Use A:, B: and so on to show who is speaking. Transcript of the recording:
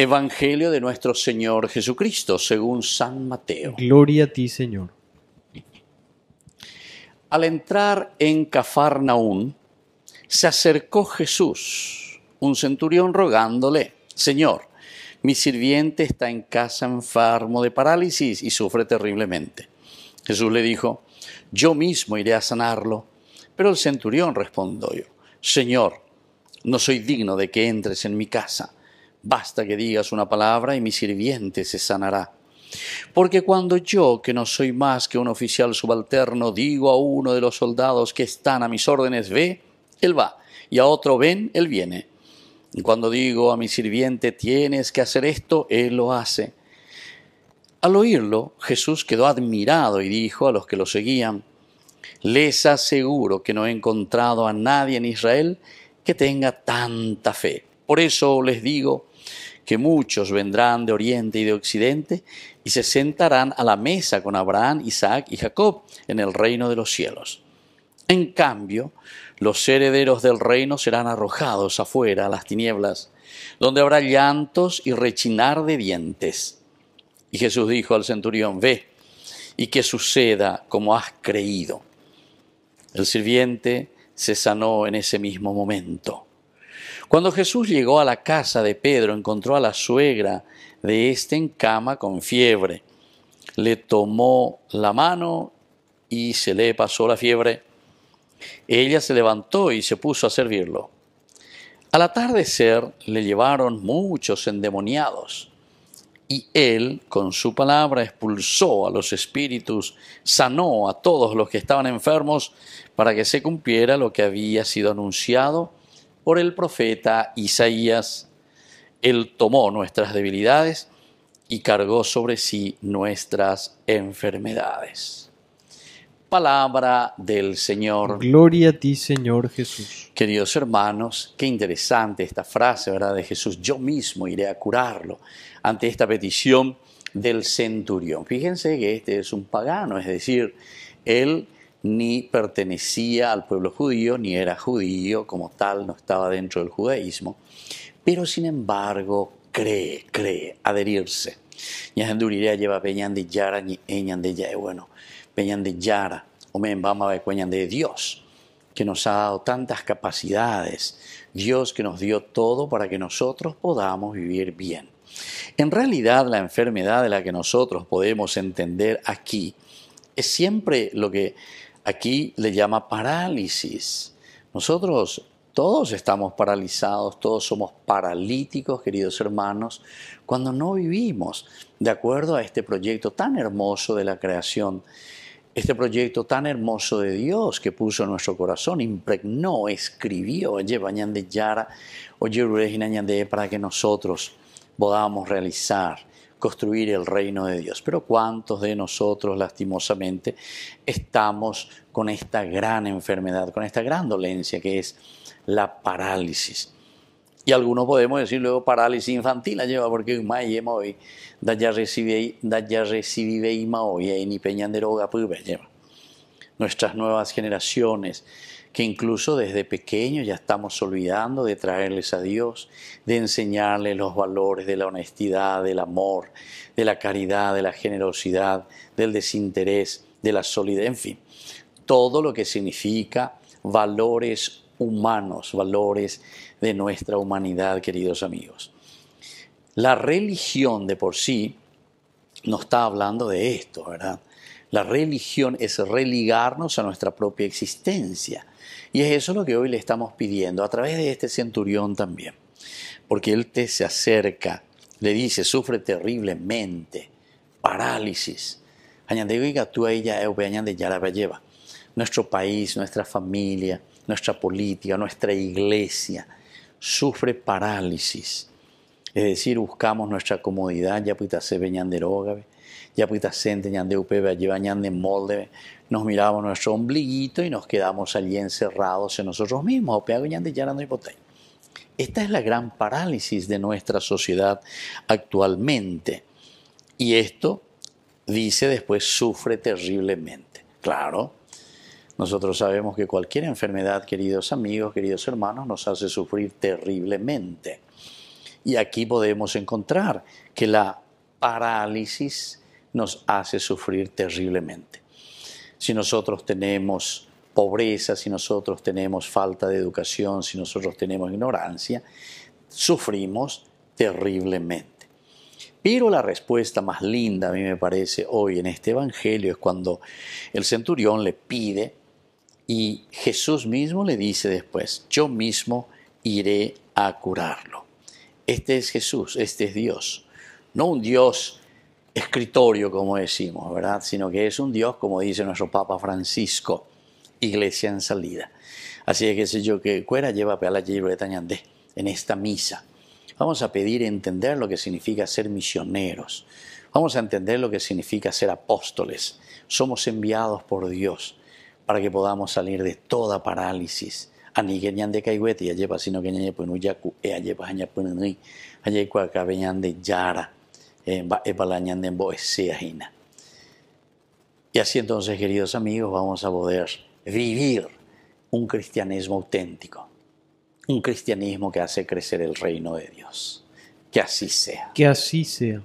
A: Evangelio de nuestro Señor Jesucristo, según San Mateo. Gloria a ti, Señor. Al entrar en Cafarnaún, se acercó Jesús, un centurión rogándole, Señor, mi sirviente está en casa enfermo de parálisis y sufre terriblemente. Jesús le dijo, yo mismo iré a sanarlo. Pero el centurión respondió, Señor, no soy digno de que entres en mi casa Basta que digas una palabra y mi sirviente se sanará. Porque cuando yo, que no soy más que un oficial subalterno, digo a uno de los soldados que están a mis órdenes, ve, él va, y a otro ven, él viene. Y cuando digo a mi sirviente, tienes que hacer esto, él lo hace. Al oírlo, Jesús quedó admirado y dijo a los que lo seguían, les aseguro que no he encontrado a nadie en Israel que tenga tanta fe. Por eso les digo que muchos vendrán de oriente y de occidente y se sentarán a la mesa con Abraham, Isaac y Jacob en el reino de los cielos. En cambio, los herederos del reino serán arrojados afuera a las tinieblas, donde habrá llantos y rechinar de dientes. Y Jesús dijo al centurión, ve y que suceda como has creído. El sirviente se sanó en ese mismo momento. Cuando Jesús llegó a la casa de Pedro, encontró a la suegra de éste en cama con fiebre. Le tomó la mano y se le pasó la fiebre. Ella se levantó y se puso a servirlo. Al atardecer le llevaron muchos endemoniados y él con su palabra expulsó a los espíritus, sanó a todos los que estaban enfermos para que se cumpliera lo que había sido anunciado por el profeta Isaías. Él tomó nuestras debilidades y cargó sobre sí nuestras enfermedades. Palabra del Señor. Gloria a ti, Señor Jesús. Queridos hermanos, qué interesante esta frase, ¿verdad? De Jesús, yo mismo iré a curarlo ante esta petición del centurión. Fíjense que este es un pagano, es decir, él ni pertenecía al pueblo judío, ni era judío como tal, no estaba dentro del judaísmo, pero sin embargo cree, cree, adherirse. Ñandurirea lleva Peñan de Yara, Eñan de eh, bueno, Peñan de Yara, Omen Bama de Dios, que nos ha dado tantas capacidades, Dios que nos dio todo para que nosotros podamos vivir bien. En realidad la enfermedad de la que nosotros podemos entender aquí es siempre lo que Aquí le llama parálisis. Nosotros todos estamos paralizados, todos somos paralíticos, queridos hermanos, cuando no vivimos de acuerdo a este proyecto tan hermoso de la creación, este proyecto tan hermoso de Dios que puso en nuestro corazón, impregnó, escribió, de Yara, oye, para que nosotros podamos realizar construir el reino de Dios. Pero ¿cuántos de nosotros lastimosamente estamos con esta gran enfermedad, con esta gran dolencia que es la parálisis? Y algunos podemos decir luego parálisis infantil lleva porque lleva. Eh, Nuestras nuevas generaciones que incluso desde pequeños ya estamos olvidando de traerles a Dios, de enseñarles los valores de la honestidad, del amor, de la caridad, de la generosidad, del desinterés, de la solidaridad. en fin, todo lo que significa valores humanos, valores de nuestra humanidad, queridos amigos. La religión de por sí nos está hablando de esto, ¿verdad? La religión es religarnos a nuestra propia existencia. Y es eso lo que hoy le estamos pidiendo a través de este centurión también. Porque él te se acerca, le dice, sufre terriblemente, parálisis. Nuestro país, nuestra familia, nuestra política, nuestra iglesia sufre parálisis. Es decir, buscamos nuestra comodidad, ya puitase ya de Ñandeupebe, allí de molde, nos miramos nuestro ombliguito y nos quedamos allí encerrados en nosotros mismos. Esta es la gran parálisis de nuestra sociedad actualmente. Y esto, dice después, sufre terriblemente. Claro, nosotros sabemos que cualquier enfermedad, queridos amigos, queridos hermanos, nos hace sufrir terriblemente. Y aquí podemos encontrar que la parálisis nos hace sufrir terriblemente. Si nosotros tenemos pobreza, si nosotros tenemos falta de educación, si nosotros tenemos ignorancia, sufrimos terriblemente. Pero la respuesta más linda a mí me parece hoy en este Evangelio es cuando el centurión le pide y Jesús mismo le dice después, yo mismo iré a curarlo. Este es Jesús, este es Dios. No un Dios escritorio, como decimos, ¿verdad? Sino que es un Dios, como dice nuestro Papa Francisco, iglesia en salida. Así es que sé yo que cuera lleva a la de en esta misa. Vamos a pedir entender lo que significa ser misioneros. Vamos a entender lo que significa ser apóstoles. Somos enviados por Dios para que podamos salir de toda parálisis, ani genyan de caigüete y ayepa sino que ñañe punu yaku e ayepa jaña pununui aye kuakabe ñande yara mba'épala eh, eh, ñande mbo'esea hina y así entonces queridos amigos vamos a poder vivir un cristianismo auténtico un cristianismo que hace crecer el reino de Dios que así sea que así sea